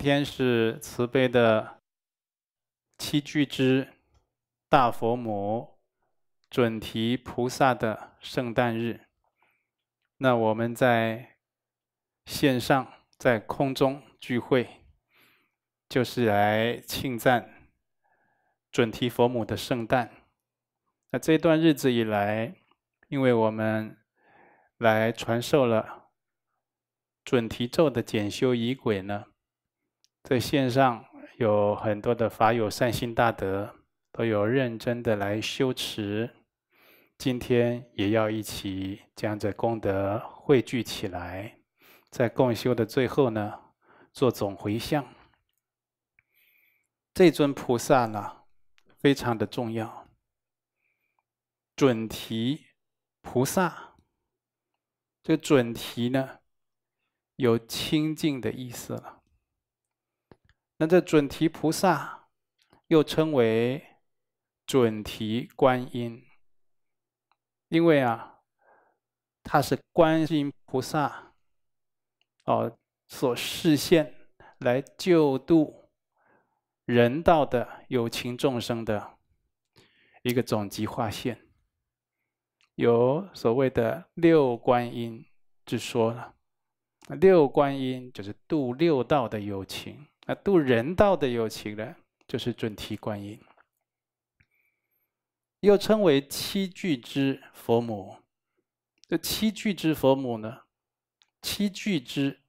天是慈悲的七具之大佛母准提菩萨的圣诞日，那我们在线上在空中聚会，就是来庆赞准提佛母的圣诞。那这段日子以来，因为我们来传授了准提咒的检修仪轨呢。在线上有很多的法友善心大德都有认真的来修持，今天也要一起将这功德汇聚起来，在共修的最后呢，做总回向。这尊菩萨呢，非常的重要，准提菩萨。这个准提呢，有清净的意思了。那这准提菩萨，又称为准提观音，因为啊，他是观音菩萨哦所示现来救度人道的有情众生的一个总集化现，有所谓的六观音之说了，六观音就是度六道的有情。度人道的有情人，就是准提观音，又称为七俱之佛母。这七俱之佛母呢，七俱之，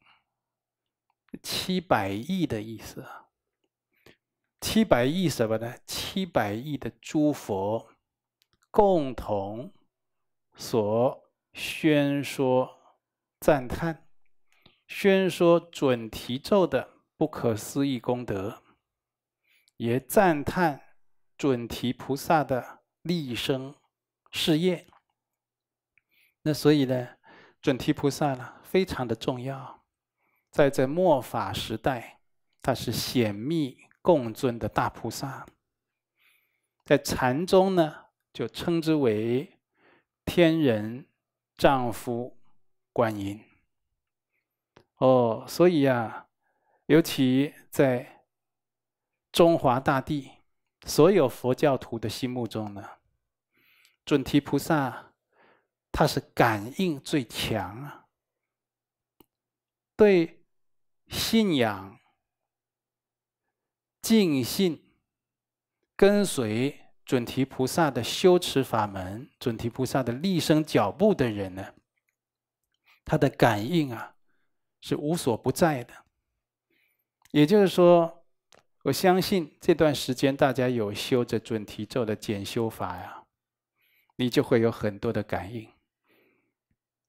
七百亿的意思。七百亿什么呢？七百亿的诸佛共同所宣说赞叹，宣说准提咒的。不可思议功德，也赞叹准提菩萨的立生事业。那所以呢，准提菩萨呢非常的重要，在这末法时代，他是显密共尊的大菩萨。在禅宗呢，就称之为天人丈夫观音。哦，所以呀。尤其在中华大地，所有佛教徒的心目中呢，准提菩萨他是感应最强啊！对信仰、尽信、跟随准提菩萨的修持法门、准提菩萨的立身脚步的人呢，他的感应啊是无所不在的。也就是说，我相信这段时间大家有修这准提咒的简修法呀，你就会有很多的感应。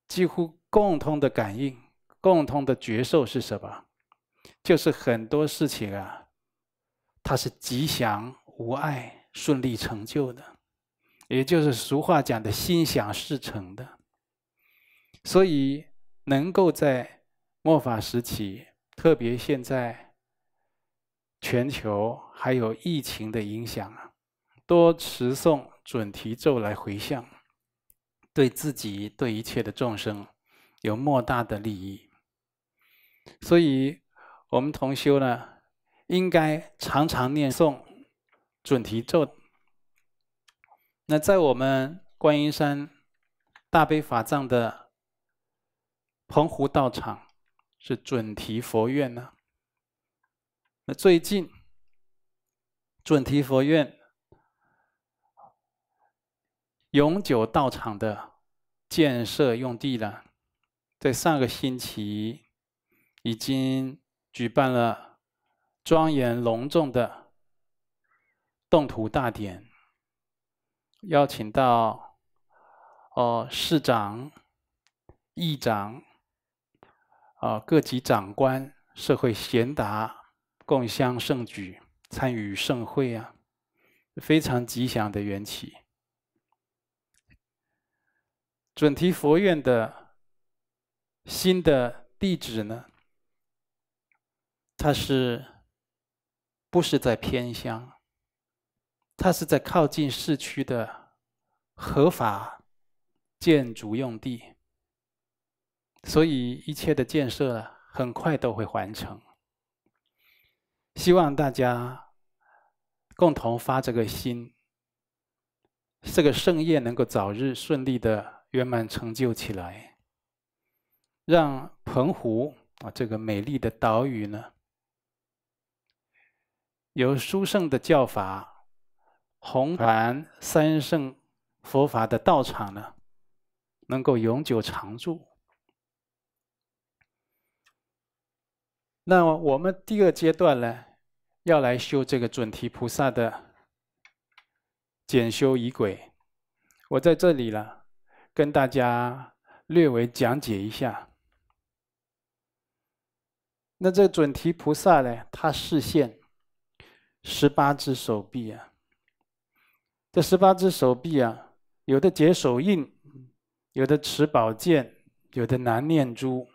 几乎共通的感应，共通的觉受是什么？就是很多事情啊，它是吉祥无碍、顺利成就的，也就是俗话讲的心想事成的。所以能够在末法时期，特别现在。全球还有疫情的影响，啊，多持诵准提咒来回向，对自己对一切的众生有莫大的利益。所以，我们同修呢，应该常常念诵准提咒。那在我们观音山大悲法藏的澎湖道场，是准提佛院呢。那最近，准提佛院永久道场的建设用地呢，在上个星期已经举办了庄严隆重的动土大典，邀请到哦市长、议长啊各级长官、社会贤达。共襄盛举，参与盛会啊，非常吉祥的缘起。准提佛院的新的地址呢，它是不是在偏乡？它是在靠近市区的合法建筑用地，所以一切的建设很快都会完成。希望大家共同发这个心，这个盛业能够早日顺利的圆满成就起来，让澎湖啊这个美丽的岛屿呢，有殊胜的教法、红禅三圣佛法的道场呢，能够永久常驻。那我们第二阶段呢，要来修这个准提菩萨的检修仪轨，我在这里了，跟大家略微讲解一下。那这准提菩萨呢，他视线十八只手臂啊，这十八只手臂啊，有的解手印，有的持宝剑，有的拿念珠。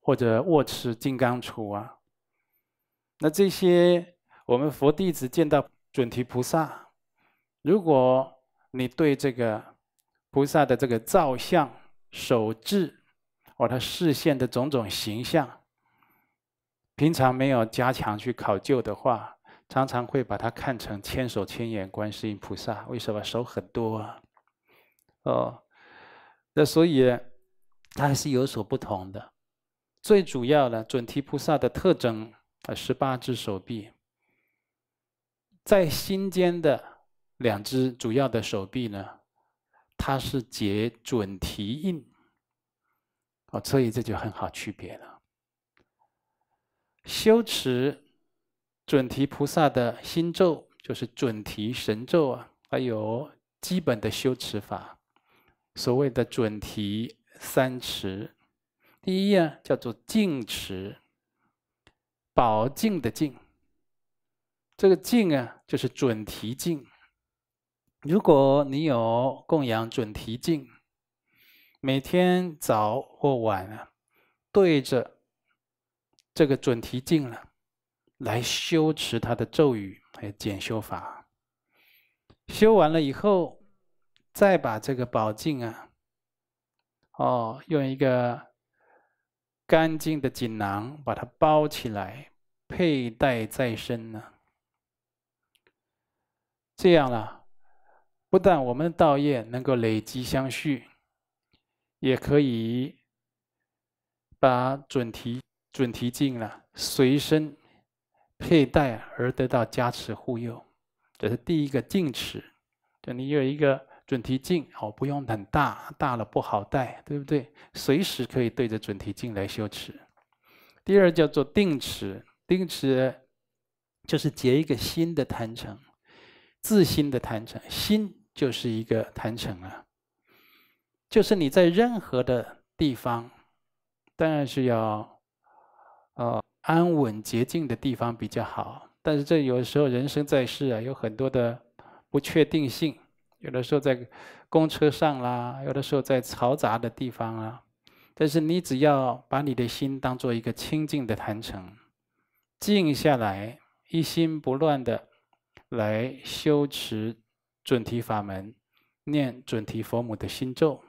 或者握持金刚杵啊，那这些我们佛弟子见到准提菩萨，如果你对这个菩萨的这个造像、手制，哦，他视线的种种形象，平常没有加强去考究的话，常常会把它看成千手千眼观世音菩萨。为什么手很多啊？哦，那所以它还是有所不同的。最主要的准提菩萨的特征，啊，十八只手臂，在心间的两只主要的手臂呢，它是结准提印，哦，所以这就很好区别了。修持准提菩萨的心咒，就是准提神咒啊，还有基本的修持法，所谓的准提三持。第一呀，叫做净持宝镜的净。这个净啊，就是准提净。如果你有供养准提净，每天早或晚啊，对着这个准提镜了，来修持它的咒语还有检修法。修完了以后，再把这个宝镜啊，哦，用一个。干净的锦囊，把它包起来，佩戴在身呢。这样啦，不但我们的道业能够累积相续，也可以把准提准提境了随身佩戴而得到加持护佑。这是第一个净持，就你有一个。准提镜，好，不用很大，大了不好带，对不对？随时可以对着准提镜来修持。第二叫做定持，定持就是结一个新的坛城，自心的坛城，心就是一个坛城啊。就是你在任何的地方，当然是要，呃，安稳洁净的地方比较好。但是这有时候人生在世啊，有很多的不确定性。有的时候在公车上啦，有的时候在嘈杂的地方啊，但是你只要把你的心当做一个清净的坛城，静下来，一心不乱的来修持准提法门，念准提佛母的心咒，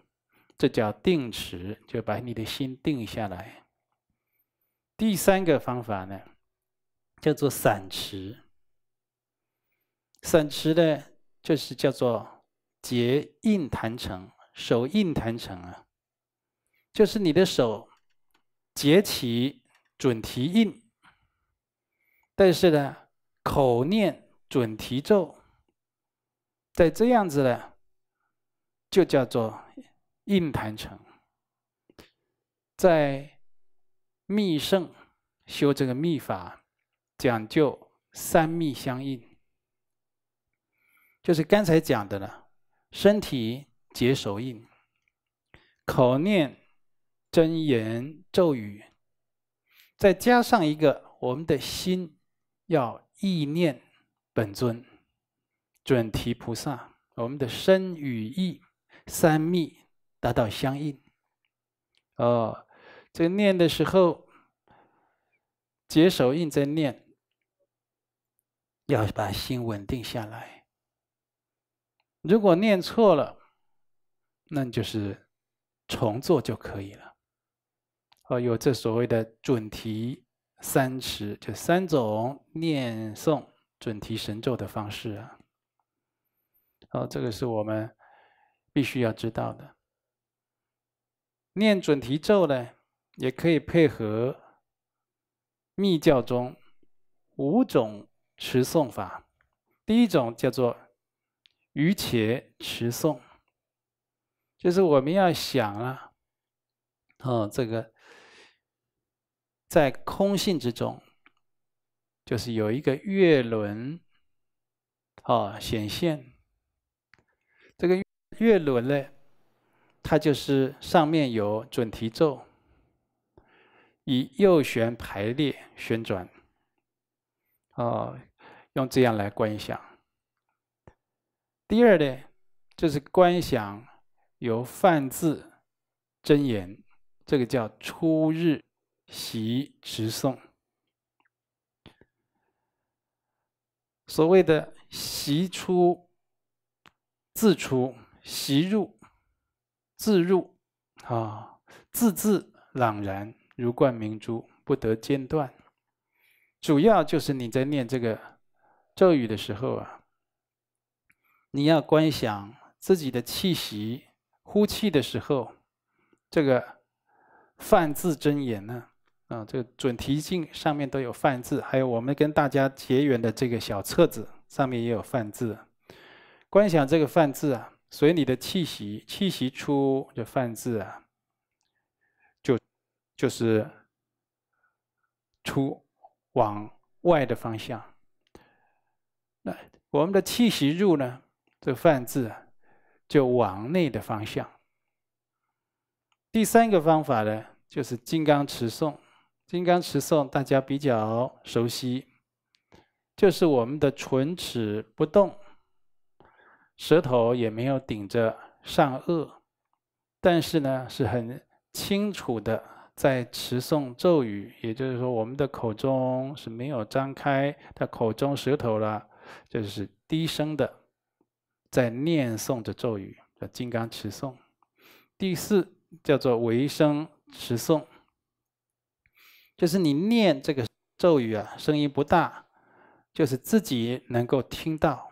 这叫定持，就把你的心定下来。第三个方法呢，叫做散持。散持呢，就是叫做。结印坛城，手印坛城啊，就是你的手结起准提印，但是呢，口念准提咒，在这样子呢，就叫做印坛城。在密圣修这个密法，讲究三密相应，就是刚才讲的了。身体结手印，口念真言咒语，再加上一个，我们的心要意念本尊准提菩萨，我们的身与意三密达到相应。哦，这念的时候结手印，在念要把心稳定下来。如果念错了，那就是重做就可以了。哦，有这所谓的准提三持，就三种念诵准提神咒的方式啊。哦，这个是我们必须要知道的。念准提咒呢，也可以配合密教中五种持诵法，第一种叫做。于且持诵，就是我们要想啊，哦，这个在空性之中，就是有一个月轮，哦，显现。这个月月轮呢，它就是上面有准提咒，以右旋排列旋转，哦，用这样来观想。第二呢，就是观想由梵字真言，这个叫初日习直诵。所谓的习出自出，习入自入，啊，字字朗然如贯明珠，不得间断。主要就是你在念这个咒语的时候啊。你要观想自己的气息，呼气的时候，这个“泛字真言”呢，啊，这个准提镜上面都有“泛字”，还有我们跟大家结缘的这个小册子上面也有“泛字”。观想这个“泛字”啊，随你的气息，气息出的泛字”啊，就就是出往外的方向。那我们的气息入呢？这“泛”字啊，就往内的方向。第三个方法呢，就是金刚持诵。金刚持诵大家比较熟悉，就是我们的唇齿不动，舌头也没有顶着上颚，但是呢，是很清楚的在持诵咒语。也就是说，我们的口中是没有张开，的口中舌头了，就是低声的。在念诵着咒语，叫金刚持诵。第四叫做维声持诵，就是你念这个咒语啊，声音不大，就是自己能够听到，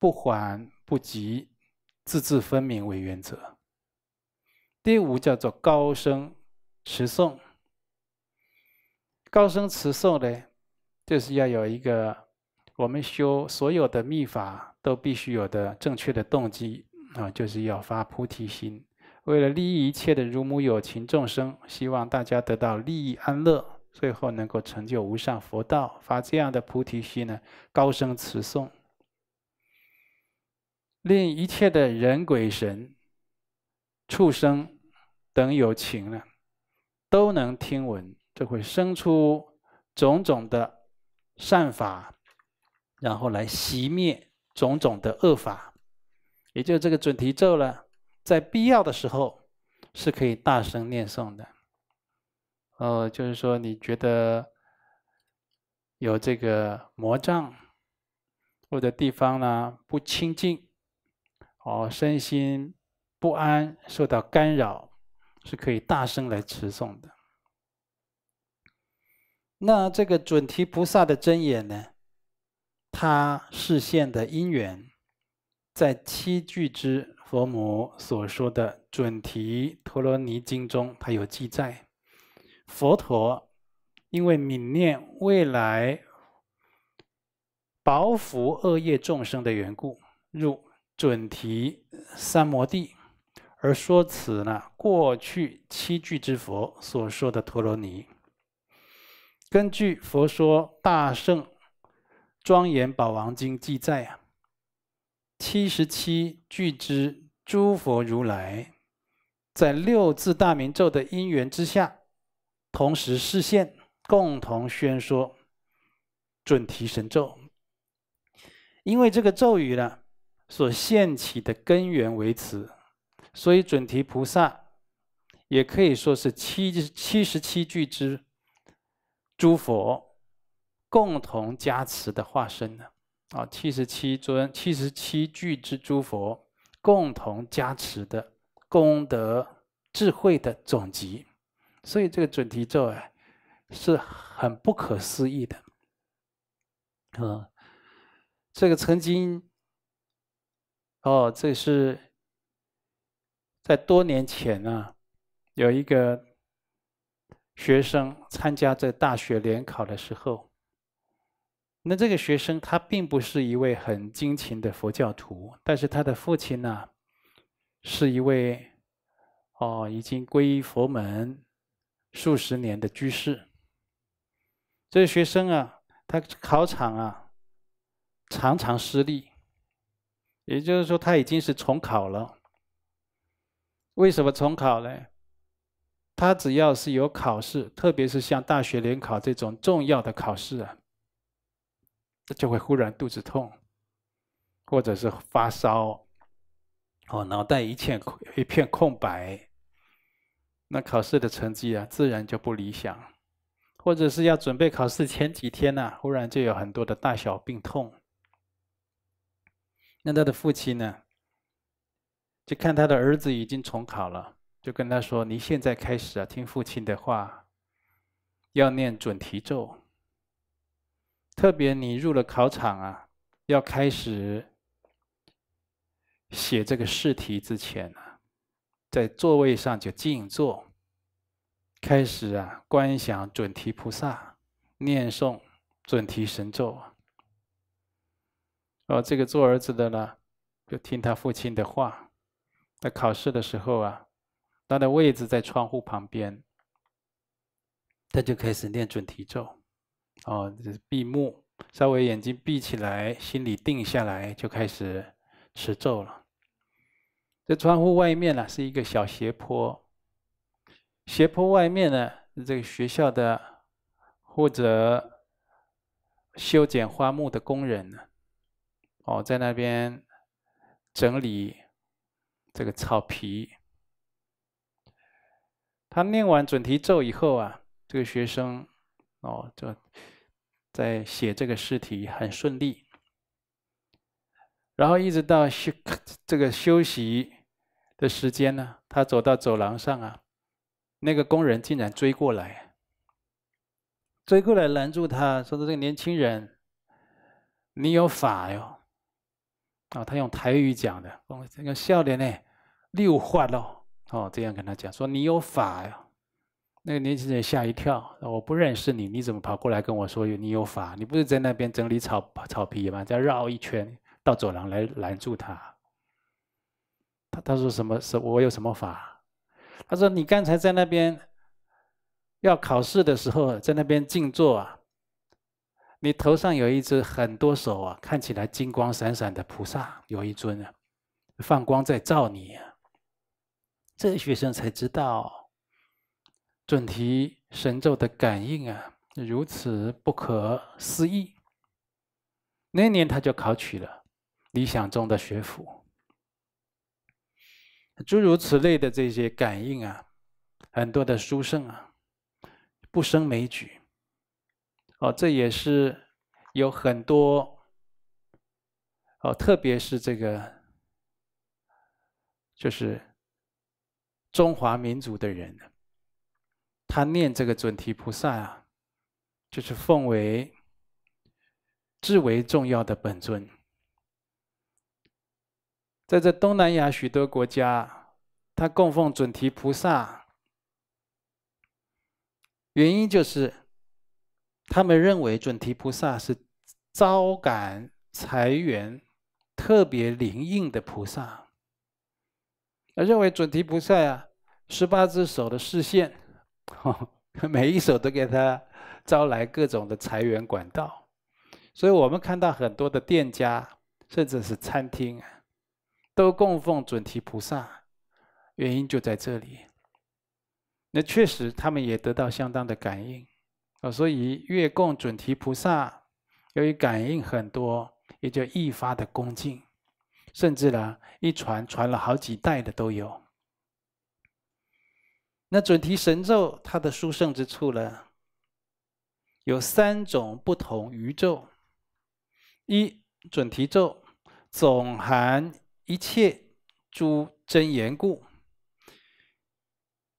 不缓不急，字字分明为原则。第五叫做高声持诵。高声持诵呢，就是要有一个我们修所有的秘法。都必须有的正确的动机啊，就是要发菩提心，为了利益一切的如母有情众生，希望大家得到利益安乐，最后能够成就无上佛道。发这样的菩提心呢，高声持诵，令一切的人鬼神、畜生等有情呢，都能听闻，这会生出种种的善法，然后来熄灭。种种的恶法，也就这个准提咒了，在必要的时候是可以大声念诵的。哦，就是说你觉得有这个魔障或者地方呢不清净，哦，身心不安，受到干扰，是可以大声来持诵的。那这个准提菩萨的真眼呢？他视线的因缘，在七句之佛母所说的准提陀罗尼经中，它有记载。佛陀因为泯念未来薄福恶业众生的缘故，入准提三摩地，而说此呢过去七句之佛所说的陀罗尼。根据佛说大圣。庄严宝王经记载啊，七十七具胝诸佛如来，在六字大明咒的因缘之下，同时示现，共同宣说准提神咒。因为这个咒语呢，所现起的根源为此，所以准提菩萨也可以说是七七十七具之诸佛。共同加持的化身呢？啊，七十七尊、七十七具之诸佛共同加持的功德智慧的总集，所以这个准提咒啊，是很不可思议的。啊，这个曾经，哦，这是在多年前啊，有一个学生参加这大学联考的时候。那这个学生他并不是一位很精勤的佛教徒，但是他的父亲呢，是一位，哦，已经皈依佛门数十年的居士。这个学生啊，他考场啊，常常失利，也就是说他已经是重考了。为什么重考呢？他只要是有考试，特别是像大学联考这种重要的考试啊。就会忽然肚子痛，或者是发烧，哦，脑袋一片空一片空白，那考试的成绩啊，自然就不理想。或者是要准备考试前几天呢，忽然就有很多的大小病痛。那他的父亲呢，就看他的儿子已经重考了，就跟他说：“你现在开始啊，听父亲的话，要念准提咒。”特别，你入了考场啊，要开始写这个试题之前啊，在座位上就静坐，开始啊观想准提菩萨，念诵准提神咒。哦，这个做儿子的呢，就听他父亲的话，在考试的时候啊，他的位置在窗户旁边，他就开始念准提咒。哦，这是闭目，稍微眼睛闭起来，心里定下来，就开始持咒了。这窗户外面呢，是一个小斜坡，斜坡外面呢，这个学校的或者修剪花木的工人呢，哦，在那边整理这个草皮。他念完准提咒以后啊，这个学生。哦，这在写这个试题很顺利，然后一直到休这个休息的时间呢，他走到走廊上啊，那个工人竟然追过来，追过来拦住他，说：“的这个年轻人，你有法哟！”啊，他用台语讲的，用笑脸呢，六画咯，哦，这样跟他讲说：“你有法哟。”那个年轻人吓一跳，我不认识你，你怎么跑过来跟我说有你有法？你不是在那边整理草草皮吗？再绕一圈到走廊来拦住他。他他说什么？是我有什么法？他说你刚才在那边要考试的时候，在那边静坐啊，你头上有一只很多手啊，看起来金光闪闪的菩萨，有一尊啊，放光在照你啊。这学生才知道。准提神咒的感应啊，如此不可思议！那年他就考取了理想中的学府。诸如此类的这些感应啊，很多的书圣啊，不胜枚举。哦，这也是有很多哦，特别是这个，就是中华民族的人。他念这个准提菩萨啊，就是奉为至为重要的本尊。在这东南亚许多国家，他供奉准提菩萨，原因就是他们认为准提菩萨是招感财源、特别灵应的菩萨。认为准提菩萨啊，十八只手的视线。哦，每一首都给他招来各种的财源管道，所以我们看到很多的店家，甚至是餐厅，都供奉准提菩萨，原因就在这里。那确实他们也得到相当的感应啊，所以月供准提菩萨，由于感应很多，也就愈发的恭敬，甚至呢，一传传了好几代的都有。那准提神咒它的殊胜之处呢，有三种不同宇咒。一准提咒总含一切诸真言故，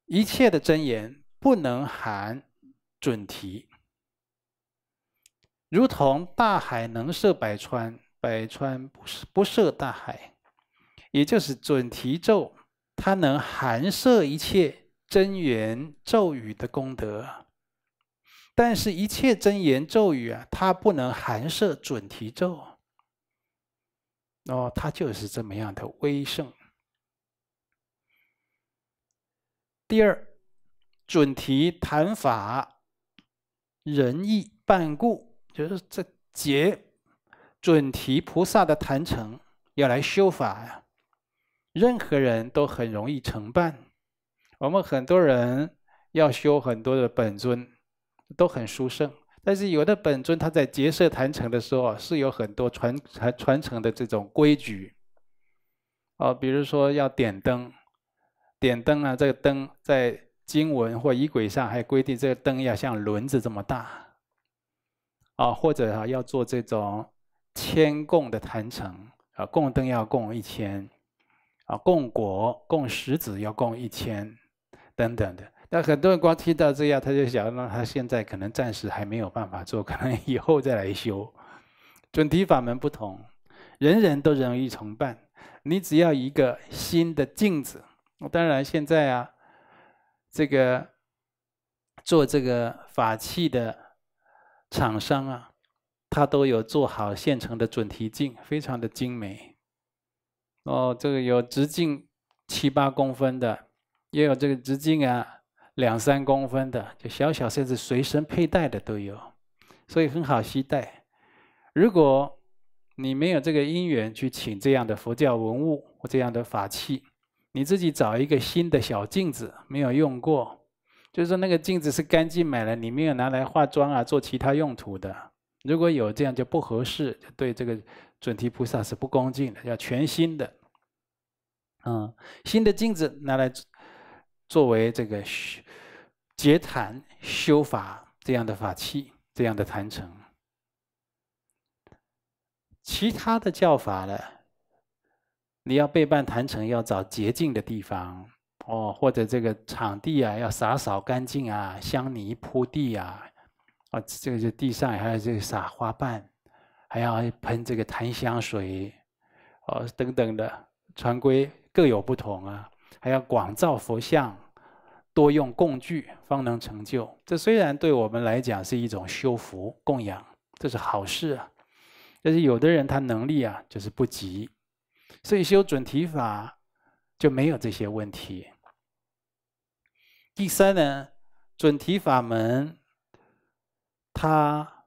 一切的真言不能含准提，如同大海能摄百川，百川不不摄大海，也就是准提咒它能含摄一切。真言咒语的功德，但是，一切真言咒语啊，它不能含摄准提咒。哦，它就是这么样的威盛。第二，准提谈法，仁义半故，就是这结准提菩萨的坛成要来修法呀，任何人都很容易成办。我们很多人要修很多的本尊，都很殊胜。但是有的本尊他在结社坛城的时候，是有很多传传传承的这种规矩，哦，比如说要点灯，点灯啊，这个灯在经文或仪轨上还规定这个灯要像轮子这么大，啊，或者哈要做这种千供的坛城，啊，供灯要供一千，啊，供果供石子要供一千。等等的，但很多人光听到这样，他就想，那他现在可能暂时还没有办法做，可能以后再来修。准提法门不同，人人都容易崇拜。你只要一个新的镜子。当然现在啊，这个做这个法器的厂商啊，他都有做好现成的准提镜，非常的精美。哦，这个有直径七八公分的。也有这个直径啊，两三公分的，就小小甚至随身佩戴的都有，所以很好携带。如果你没有这个因缘去请这样的佛教文物或这样的法器，你自己找一个新的小镜子，没有用过，就是说那个镜子是干净买了，你没有拿来化妆啊，做其他用途的。如果有这样就不合适，对这个准提菩萨是不恭敬的，要全新的。嗯，新的镜子拿来。作为这个结坛修法这样的法器，这样的坛城，其他的叫法呢，你要备办坛城，要找洁净的地方哦，或者这个场地啊要洒扫干净啊，香泥铺地啊，哦，这个就地上还要这个撒花瓣，还要喷这个檀香水，哦等等的传规各有不同啊。还要广造佛像，多用供具，方能成就。这虽然对我们来讲是一种修福供养，这是好事。啊。但是有的人他能力啊，就是不及，所以修准提法就没有这些问题。第三呢，准提法门，它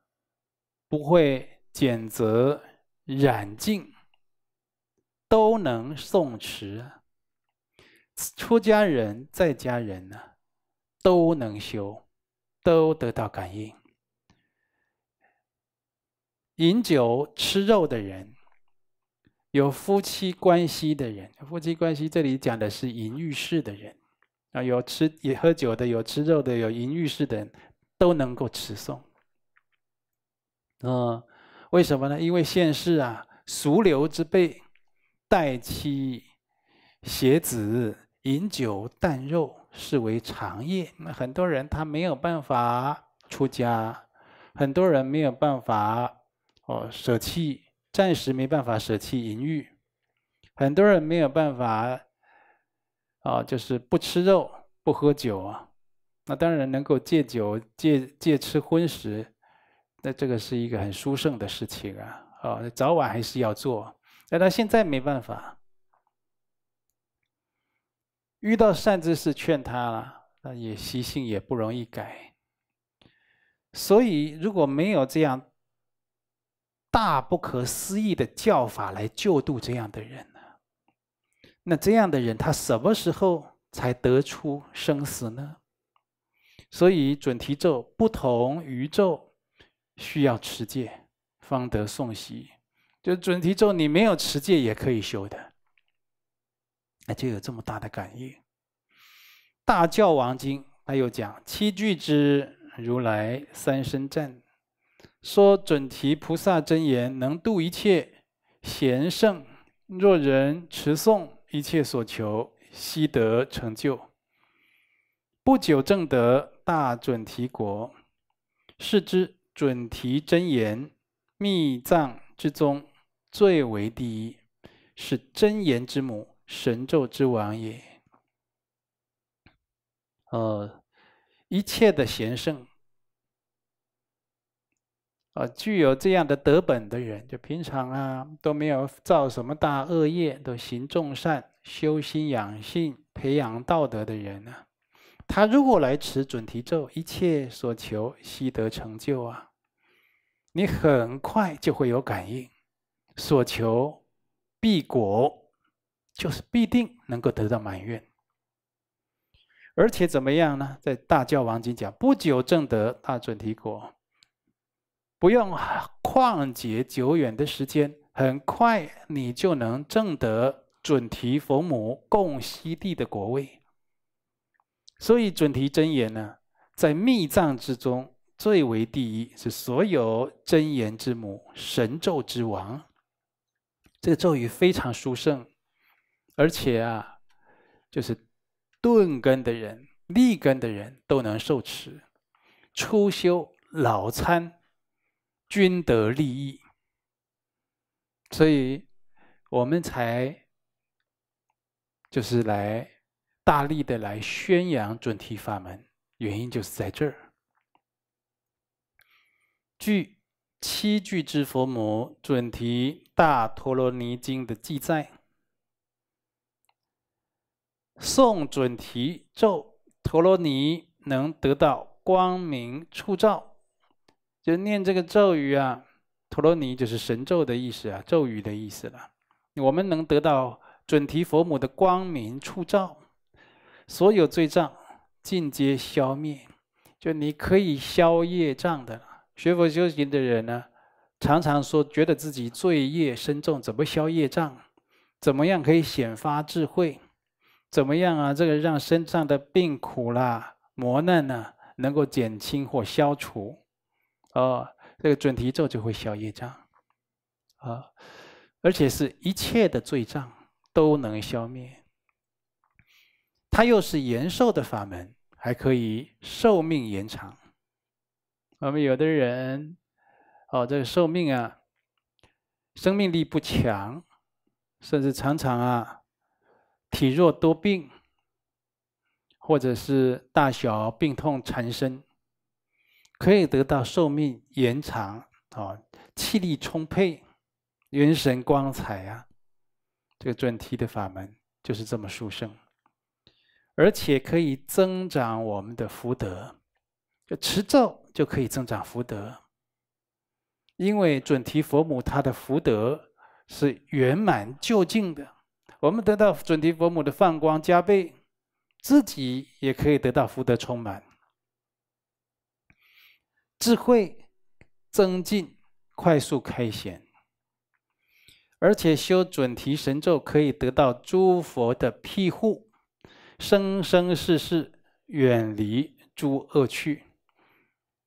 不会减责染净，都能诵持。出家人、在家人呢，都能修，都得到感应。饮酒吃肉的人，有夫妻关系的人，夫妻关系这里讲的是淫欲事的人啊，有吃、也喝酒的，有吃肉的，有淫欲事的人，都能够吃诵。嗯，为什么呢？因为现世啊，俗流之辈，待妻携子。饮酒啖肉，视为常业。那很多人他没有办法出家，很多人没有办法哦舍弃，暂时没办法舍弃淫欲，很多人没有办法啊，就是不吃肉，不喝酒啊。那当然能够戒酒、戒戒吃荤食，那这个是一个很殊胜的事情啊。哦，早晚还是要做，但他现在没办法。遇到善知识劝他了，那也习性也不容易改。所以如果没有这样大不可思议的教法来救度这样的人呢，那这样的人他什么时候才得出生死呢？所以准提咒不同于咒，需要持戒方得诵习。就准提咒，你没有持戒也可以修的。那就有这么大的感应。《大教王经》他又讲七句之如来三身赞，说准提菩萨真言能度一切贤圣，若人持诵一切所求悉得成就。不久正得大准提国，是之准提真言密藏之宗最为第一，是真言之母。神咒之王也，呃，一切的贤圣，呃，具有这样的德本的人，就平常啊，都没有造什么大恶业，都行众善，修心养性，培养道德的人呢，他如果来持准提咒，一切所求悉得成就啊，你很快就会有感应，所求必果。就是必定能够得到满愿，而且怎么样呢？在《大教王经》讲，不久正得大准提果，不用旷劫久远的时间，很快你就能正得准提佛母共息地的果位。所以准提真言呢，在密藏之中最为第一，是所有真言之母，神咒之王。这个咒语非常殊胜。而且啊，就是钝根的人、立根的人都能受持，初修老参，均得利益。所以，我们才就是来大力的来宣扬准提法门，原因就是在这儿。据《七具之佛母准提大陀罗尼经》的记载。诵准提咒陀罗尼，能得到光明触照。就念这个咒语啊，陀罗尼就是神咒的意思啊，咒语的意思了。我们能得到准提佛母的光明触照，所有罪障尽皆消灭。就你可以消业障的。学佛修行的人呢，常常说觉得自己罪业深重，怎么消业障？怎么样可以显发智慧？怎么样啊？这个让身上的病苦啦、磨难呢，能够减轻或消除，哦，这个准提咒就会消业障，啊，而且是一切的罪障都能消灭。它又是延寿的法门，还可以寿命延长。我们有的人，哦，这个寿命啊，生命力不强，甚至常常啊。体弱多病，或者是大小病痛缠身，可以得到寿命延长啊，气力充沛，元神光彩啊。这个准提的法门就是这么殊胜，而且可以增长我们的福德，就持咒就可以增长福德，因为准提佛母她的福德是圆满究竟的。我们得到准提佛母的放光加倍，自己也可以得到福德充满，智慧增进，快速开显，而且修准提神咒可以得到诸佛的庇护，生生世世远离诸恶趣。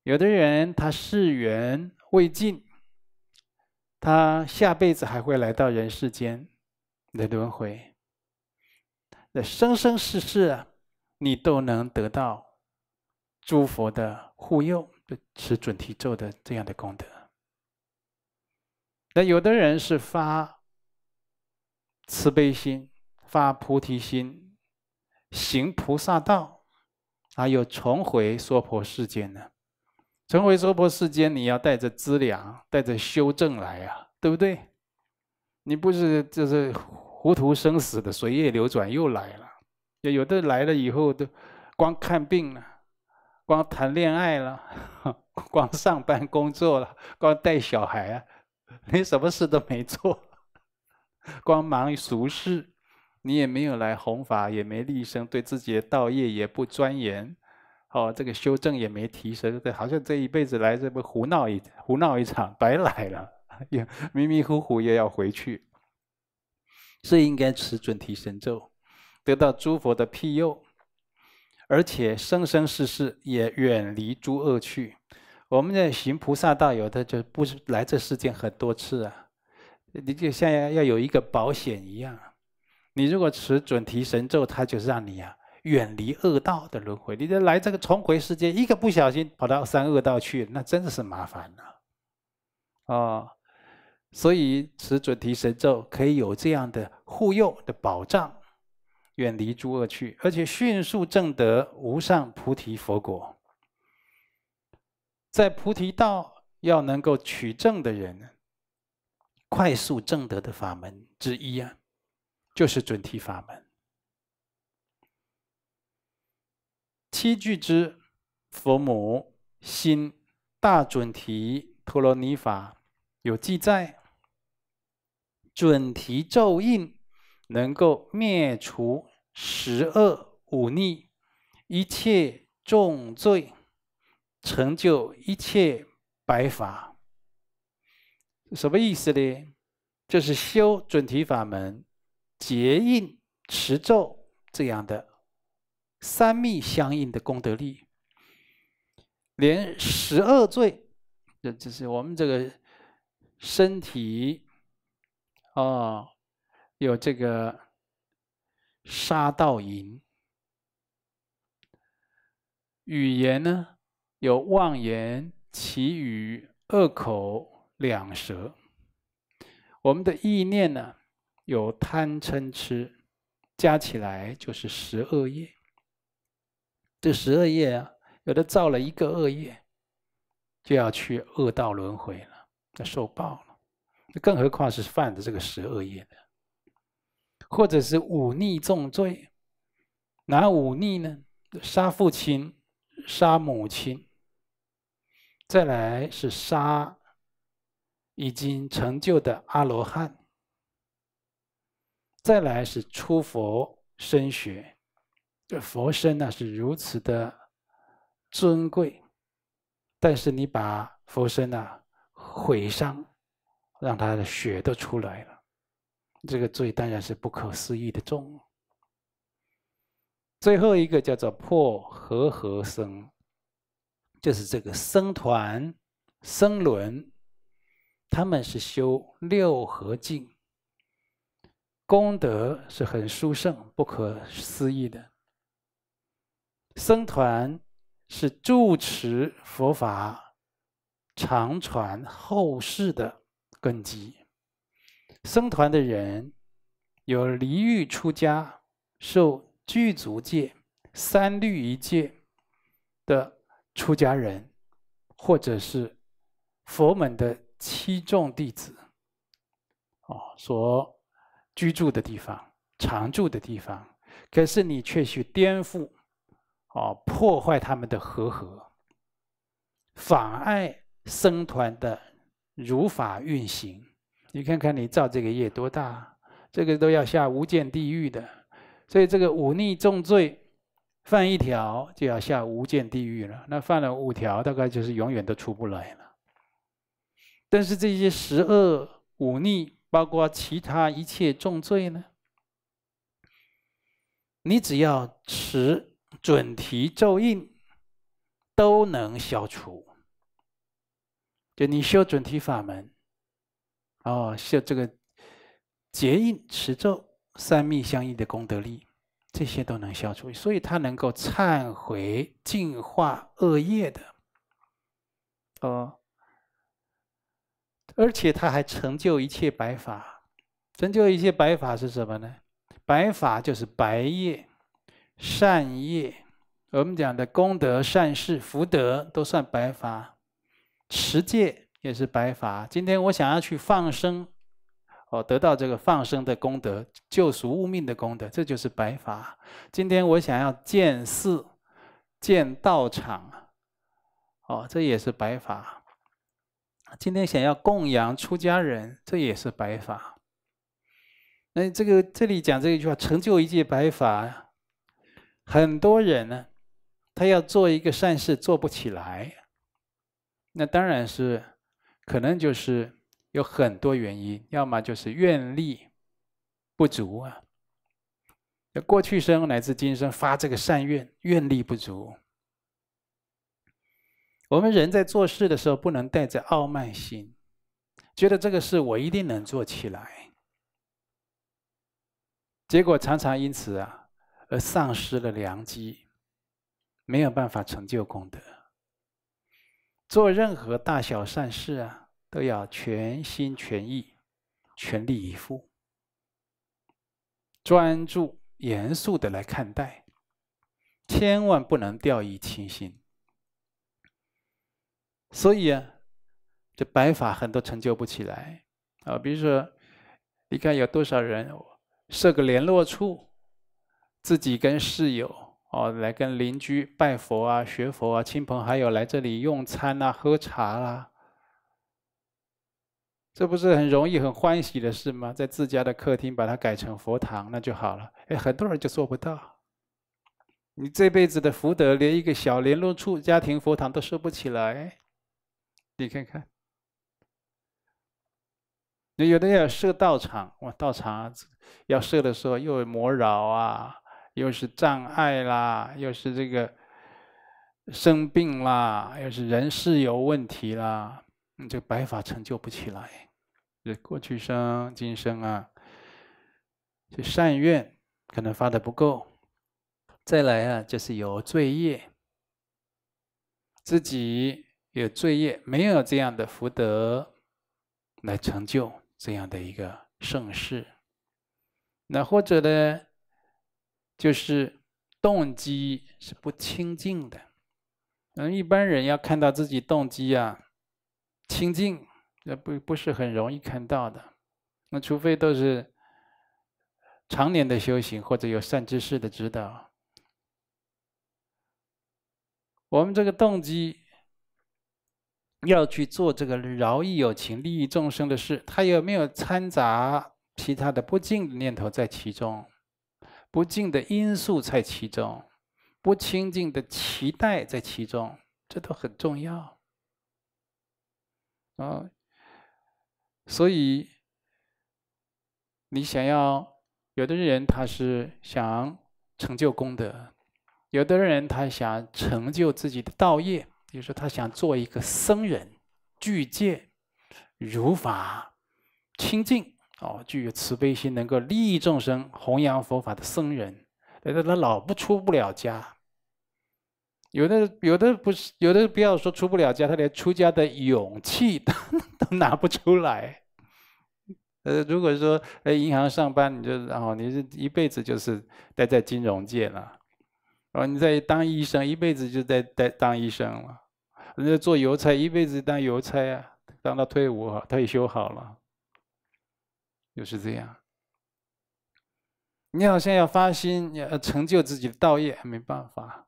有的人他世缘未尽，他下辈子还会来到人世间。的轮回，那生生世世，你都能得到诸佛的护佑，持准提咒的这样的功德。那有的人是发慈悲心、发菩提心，行菩萨道，啊，有重回娑婆世界呢？重回娑婆世界，你要带着资粮、带着修正来啊，对不对？你不是就是糊涂生死的，随业流转又来了。有的来了以后都光看病了，光谈恋爱了，光上班工作了，光带小孩啊，连什么事都没做，光忙俗事。你也没有来弘法，也没立身，对自己的道业也不钻研。哦，这个修正也没提升，好像这一辈子来这不胡闹一胡闹一场，白来了。也迷迷糊糊，又要回去，是应该持准提神咒，得到诸佛的庇佑，而且生生世世也远离诸恶趣。我们在行菩萨道，有的就不来这世间很多次啊。你就像要有一个保险一样，你如果持准提神咒，它就让你啊。远离恶道的轮回。你来这个重回世界，一个不小心跑到三恶道去，那真的是麻烦了啊。所以持准提神咒可以有这样的护佑的保障，远离诸恶趣，而且迅速证得无上菩提佛果。在菩提道要能够取证的人，快速证得的法门之一啊，就是准提法门。七句之佛母心大准提陀罗尼法有记载。准提咒印能够灭除十恶五逆一切重罪，成就一切白法。什么意思呢？就是修准提法门，结印持咒这样的三密相应的功德力，连十恶罪，这这是我们这个身体。哦，有这个杀盗淫。语言呢，有妄言、绮语、恶口、两舌。我们的意念呢，有贪、嗔、痴，加起来就是十二业。这十二业啊，有的造了一个恶业，就要去恶道轮回了，受报了。更何况是犯的这个十二业，呢？或者是忤逆重罪，哪忤逆呢？杀父亲、杀母亲，再来是杀已经成就的阿罗汉，再来是出佛身学。这佛身呢是如此的尊贵，但是你把佛身呢毁伤。让他的血都出来了，这个罪当然是不可思议的重。最后一个叫做破和合生，就是这个僧团、僧伦，他们是修六合敬，功德是很殊胜、不可思议的。僧团是住持佛法、长传后世的。根基，僧团的人有离欲出家，受具足戒、三律一戒的出家人，或者是佛门的七众弟子，哦，所居住的地方、常住的地方，可是你却去颠覆，哦，破坏他们的和合，妨碍僧团的。如法运行，你看看你造这个业多大，这个都要下无间地狱的。所以这个忤逆重罪，犯一条就要下无间地狱了。那犯了五条，大概就是永远都出不来了。但是这些十恶忤逆，包括其他一切重罪呢，你只要持准提咒印，都能消除。就你修准提法门，哦，修这个结印持咒三密相应的功德力，这些都能消除，所以他能够忏悔净化恶业的，哦，而且他还成就一切白法，成就一切白法是什么呢？白法就是白业、善业，我们讲的功德、善事、福德都算白法。持戒也是白法。今天我想要去放生，哦，得到这个放生的功德、救赎物命的功德，这就是白法。今天我想要建寺、建道场，哦，这也是白法。今天想要供养出家人，这也是白法。那这个这里讲这一句话，成就一记白法。很多人呢，他要做一个善事，做不起来。那当然是，可能就是有很多原因，要么就是愿力不足啊。过去生乃至今生发这个善愿，愿力不足。我们人在做事的时候，不能带着傲慢心，觉得这个事我一定能做起来，结果常常因此啊而丧失了良机，没有办法成就功德。做任何大小善事啊，都要全心全意、全力以赴、专注、严肃的来看待，千万不能掉以轻心。所以啊，这白法很多成就不起来啊。比如说，你看有多少人设个联络处，自己跟室友。哦，来跟邻居拜佛啊、学佛啊，亲朋好友来这里用餐啊、喝茶啦，这不是很容易、很欢喜的事吗？在自家的客厅把它改成佛堂，那就好了。哎，很多人就做不到。你这辈子的福德，连一个小联络处、家庭佛堂都设不起来，你看看。你有的要设道场哇，道场啊，要设的时候又魔扰啊。又是障碍啦，又是这个生病啦，又是人事有问题啦，你这个白发成就不起来。这过去生、今生啊，这善愿可能发的不够。再来啊，就是有罪业，自己有罪业，没有这样的福德来成就这样的一个盛世。那或者呢？就是动机是不清净的。嗯，一般人要看到自己动机啊，清净，那不不是很容易看到的。那除非都是常年的修行，或者有善知识的指导。我们这个动机要去做这个饶益有情、利益众生的事，他有没有掺杂其他的不敬的念头在其中？不净的因素在其中，不清净的期待在其中，这都很重要。啊，所以你想要有的人他是想成就功德，有的人他想成就自己的道业，比如说他想做一个僧人，具戒、如法、清净。哦，具有慈悲心，能够利益众生、弘扬佛法的僧人，但是他老不出不了家。有的有的不是，有的不要说出不了家，他连出家的勇气都 都拿不出来。呃，如果说在银行上班，你就然后你是一辈子就是待在金融界了。然后你在当医生，一辈子就在在当医生了。人家做邮差，一辈子当邮差啊，当他退伍好退休好了。就是这样，你好像要发心，要成就自己的道业，没办法。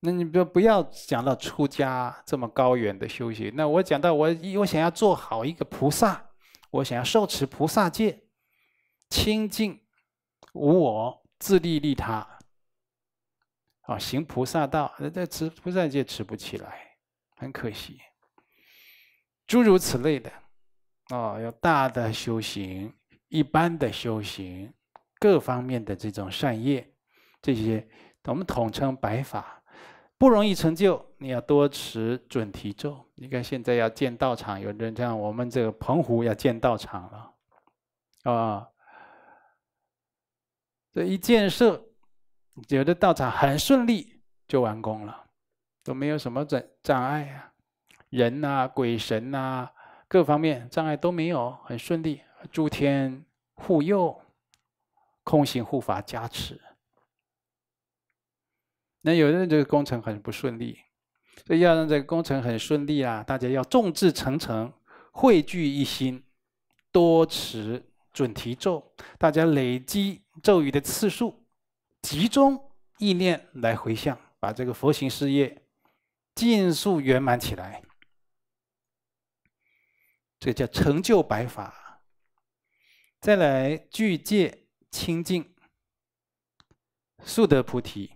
那你就不要讲到出家这么高远的修行，那我讲到我我想要做好一个菩萨，我想要受持菩萨戒，清净无我，自利利他，啊，行菩萨道，那这持菩萨戒持不起来，很可惜，诸如此类的。哦，要大的修行，一般的修行，各方面的这种善业，这些我们统称白法，不容易成就。你要多持准提咒。你看现在要建道场，有的像我们这个澎湖要建道场了，啊，这一建设，有的道场很顺利就完工了，都没有什么障障碍呀，人呐，鬼神呐。各方面障碍都没有，很顺利。诸天护佑，空行护法加持。那有的人这个工程很不顺利，所以要让这个工程很顺利啊！大家要众志成城，汇聚一心，多持准提咒，大家累积咒语的次数，集中意念来回向，把这个佛行事业尽数圆满起来。这叫成就白法，再来具戒清净，速得菩提。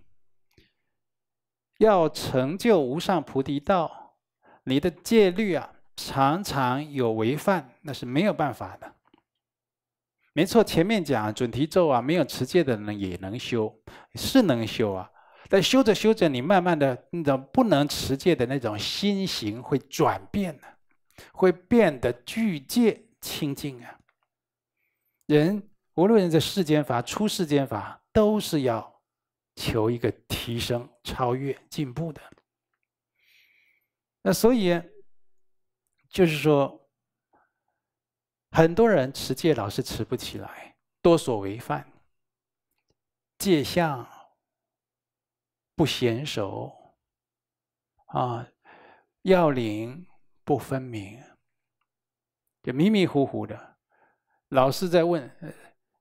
要成就无上菩提道，你的戒律啊常常有违犯，那是没有办法的。没错，前面讲准提咒啊，没有持戒的人也能修，是能修啊。但修着修着，你慢慢的那种不能持戒的那种心行会转变的。会变得具戒清净啊！人无论在世间法、出世间法，都是要求一个提升、超越、进步的。那所以就是说，很多人持戒老是持不起来，多所违犯，戒相不娴熟啊，要领。不分明，就迷迷糊糊的，老是在问：“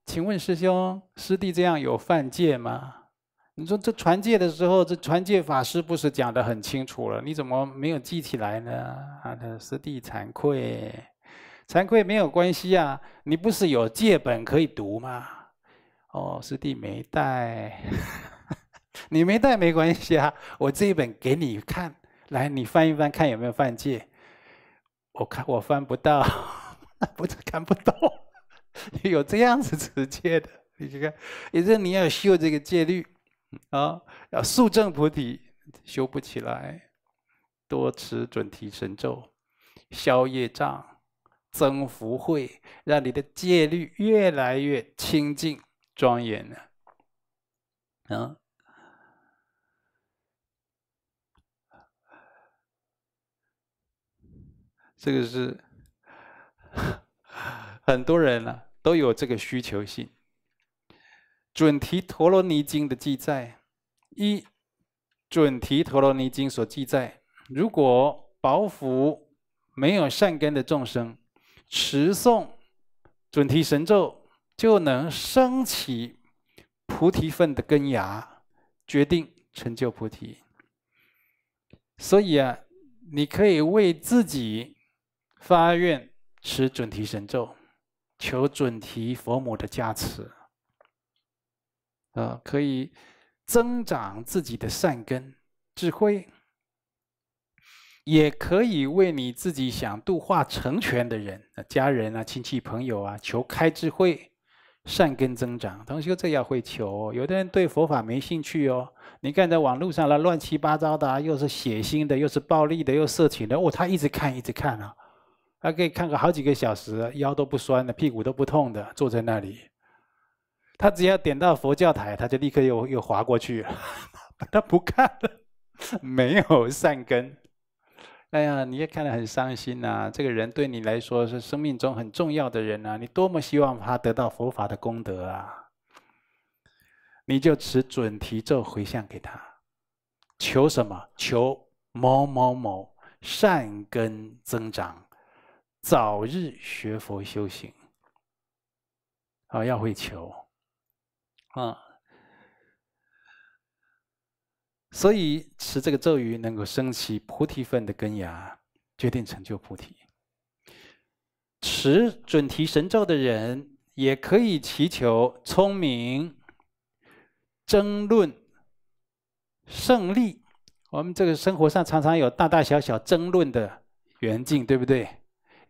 请问师兄、师弟，这样有犯戒吗？”你说这传戒的时候，这传戒法师不是讲的很清楚了？你怎么没有记起来呢？啊，师弟惭愧，惭愧没有关系啊。你不是有戒本可以读吗？哦，师弟没带，你没带没关系啊。我这一本给你看，来，你翻一翻，看有没有犯戒。我看我翻不到，不是看不懂，有这样子持戒的，你去看，也是你要修这个戒律，啊，要速证菩提，修不起来，多持准提神咒，消业障，增福慧，让你的戒律越来越清净庄严呢，啊。这个是 很多人呢都有这个需求性，《准提陀罗尼经》的记载，一《准提陀罗尼经》所记载，如果保福没有善根的众生，持诵《准提神咒》，就能升起菩提分的根芽，决定成就菩提。所以啊，你可以为自己。发愿持准提神咒，求准提佛母的加持，啊，可以增长自己的善根智慧，也可以为你自己想度化成全的人、家人啊、亲戚朋友啊，求开智慧、善根增长。同学，这要会求。有的人对佛法没兴趣哦，你看在网络上了乱七八糟的，又是血腥的，又是暴力的，又色情的，哦，他一直看一直看啊。他可以看个好几个小时，腰都不酸的，屁股都不痛的，坐在那里。他只要点到佛教台，他就立刻又又滑过去了。他不看，没有善根。哎呀，你也看得很伤心呐！这个人对你来说是生命中很重要的人呐，你多么希望他得到佛法的功德啊！你就持准提咒回向给他，求什么？求某某某善根增长。早日学佛修行，啊，要会求，啊，所以持这个咒语能够升起菩提分的根芽，决定成就菩提。持准提神咒的人也可以祈求聪明、争论、胜利。我们这个生活上常常有大大小小争论的缘境，对不对？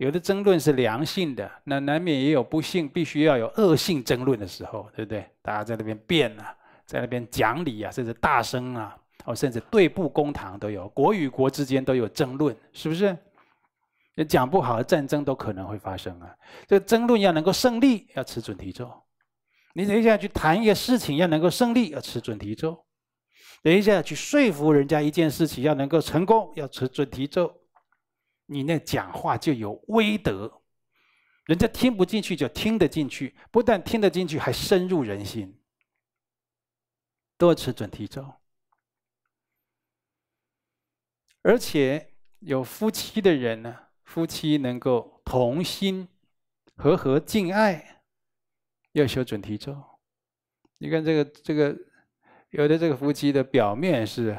有的争论是良性的，那难免也有不幸，必须要有恶性争论的时候，对不对？大家在那边辩啊，在那边讲理啊，甚至大声啊，哦，甚至对簿公堂都有。国与国之间都有争论，是不是？也讲不好，战争都可能会发生啊。这个争论要能够胜利，要持准提咒。你等一下去谈一个事情要能够胜利，要持准提咒。等一下去说服人家一件事情要能够成功，要持准提咒。你那讲话就有威德，人家听不进去就听得进去，不但听得进去，还深入人心。多持准提咒，而且有夫妻的人呢，夫妻能够同心和和敬爱，要修准提咒。你看这个这个，有的这个夫妻的表面是。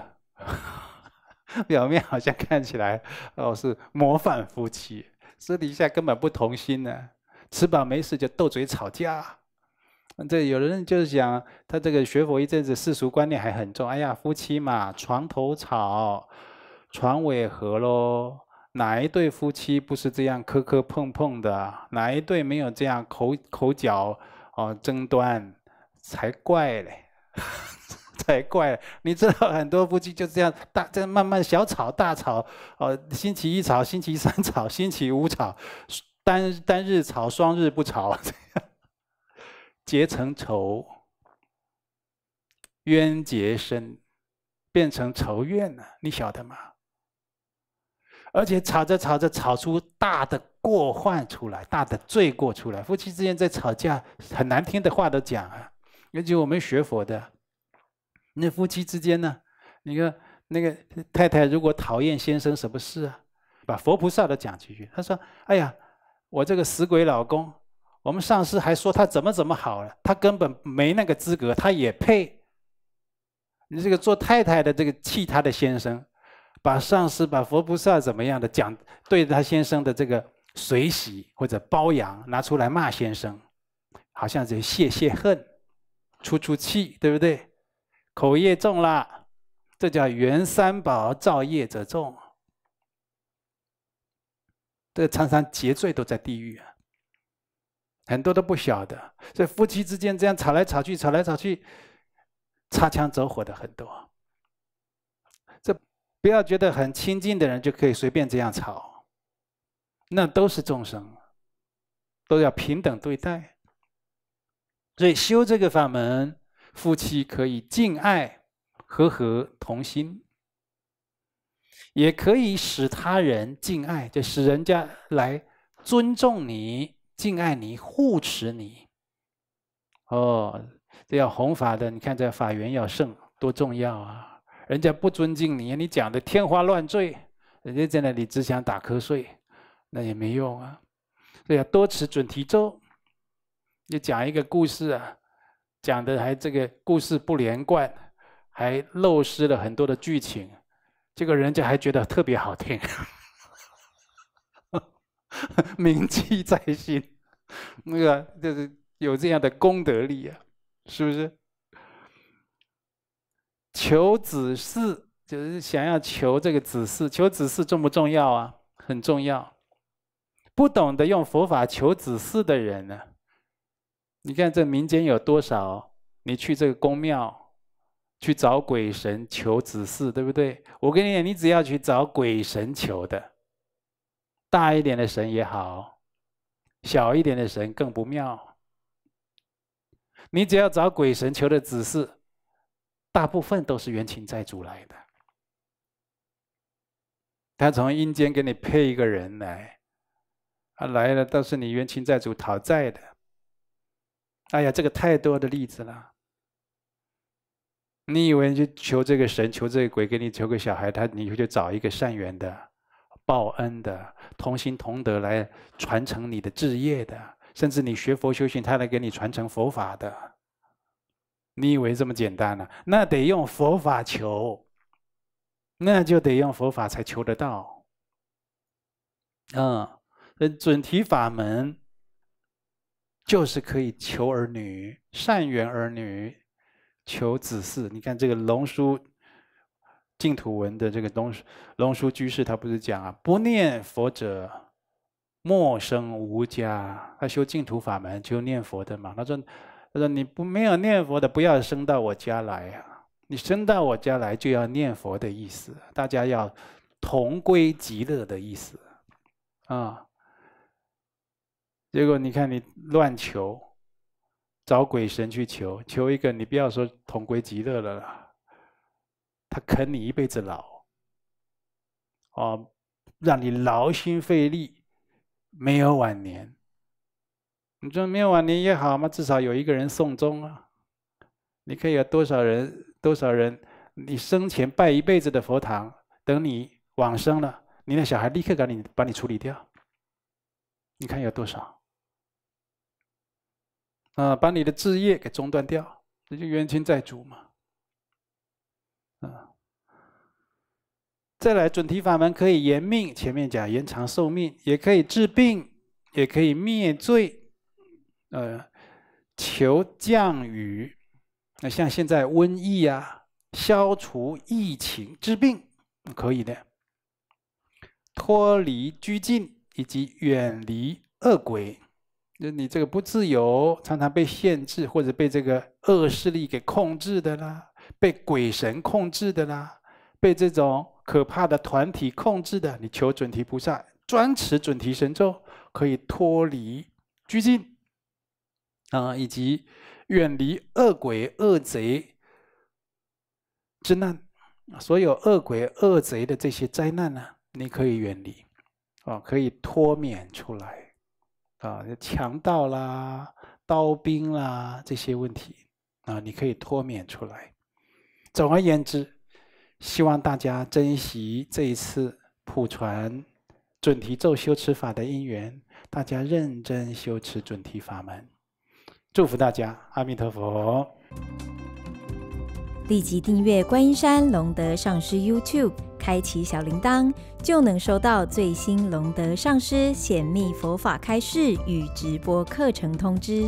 表面好像看起来哦是模范夫妻，私底下根本不同心呢，吃饱没事就斗嘴吵架。这有人就是讲他这个学佛一阵子，世俗观念还很重。哎呀，夫妻嘛，床头吵，床尾和喽。哪一对夫妻不是这样磕磕碰碰的？哪一对没有这样口口角哦争端才怪嘞！才怪！你知道很多夫妻就这样大，这慢慢小吵大吵，哦，星期一吵，星期三吵，星期五吵，单单日吵，双日不吵，这样结成仇冤结深，变成仇怨了，你晓得吗？而且吵着吵着，吵出大的过患出来，大的罪过出来。夫妻之间在吵架，很难听的话都讲啊。尤其我们学佛的。那夫妻之间呢？你看那个太太如果讨厌先生，什么事啊？把佛菩萨都讲几句。她说：“哎呀，我这个死鬼老公，我们上司还说他怎么怎么好了，他根本没那个资格，他也配。你这个做太太的，这个气他的先生，把上司、把佛菩萨怎么样的讲，对他先生的这个随喜或者包养拿出来骂先生，好像在泄泄恨、出出气，对不对？”口业重啦，这叫缘三宝造业者重。这常常结罪都在地狱，啊，很多都不晓得。所以夫妻之间这样吵来吵去，吵来吵去，擦枪走火的很多。这不要觉得很亲近的人就可以随便这样吵，那都是众生，都要平等对待。所以修这个法门。夫妻可以敬爱，和和同心，也可以使他人敬爱，就使人家来尊重你、敬爱你、护持你。哦，这要弘法的，你看这法缘要盛，多重要啊！人家不尊敬你，你讲的天花乱坠，人家在那里只想打瞌睡，那也没用啊！所以要多持准提咒。你讲一个故事啊。讲的还这个故事不连贯，还漏失了很多的剧情，这个人家还觉得特别好听，铭记在心，那个就是有这样的功德力啊，是不是？求子嗣就是想要求这个子嗣，求子嗣重不重要啊？很重要。不懂得用佛法求子嗣的人呢？你看这民间有多少？你去这个宫庙去找鬼神求子嗣，对不对？我跟你讲，你只要去找鬼神求的，大一点的神也好，小一点的神更不妙。你只要找鬼神求的子嗣，大部分都是冤亲债主来的。他从阴间给你配一个人来，他来了，都是你冤亲债主讨债的。哎呀，这个太多的例子了。你以为就求这个神，求这个鬼给你求个小孩，他你就去找一个善缘的、报恩的、同心同德来传承你的志业的，甚至你学佛修行，他来给你传承佛法的。你以为这么简单了？那得用佛法求，那就得用佛法才求得到。嗯，准提法门。就是可以求儿女善缘儿女，求子嗣。你看这个龙叔净土文的这个东龙叔居士，他不是讲啊，不念佛者莫生无家。他修净土法门，就念佛的嘛。他说，他说你不没有念佛的，不要生到我家来呀。你生到我家来，就要念佛的意思。大家要同归极乐的意思啊。结果你看，你乱求，找鬼神去求，求一个你不要说同归极乐了，他啃你一辈子老，哦，让你劳心费力，没有晚年。你说没有晚年也好嘛，至少有一个人送终啊。你可以有多少人，多少人，你生前拜一辈子的佛堂，等你往生了，你的小孩立刻把你把你处理掉。你看有多少？啊，把你的枝业给中断掉，那就冤亲债主嘛。啊，再来，准提法门可以延命，前面讲延长寿命，也可以治病，也可以灭罪，呃，求降雨，那像现在瘟疫啊，消除疫情治病可以的，脱离拘禁，以及远离恶鬼。就你这个不自由，常常被限制或者被这个恶势力给控制的啦，被鬼神控制的啦，被这种可怕的团体控制的，你求准提菩萨专持准提神咒，可以脱离拘禁啊，以及远离恶鬼恶贼之难，所有恶鬼恶贼的这些灾难呢，你可以远离啊，可以脱免出来。啊，强盗啦、刀兵啦这些问题啊，你可以脱免出来。总而言之，希望大家珍惜这一次普传准提咒修持法的因缘，大家认真修持准提法门，祝福大家，阿弥陀佛。立即订阅观音山龙德上师 YouTube，开启小铃铛，就能收到最新龙德上师显密佛法开示与直播课程通知。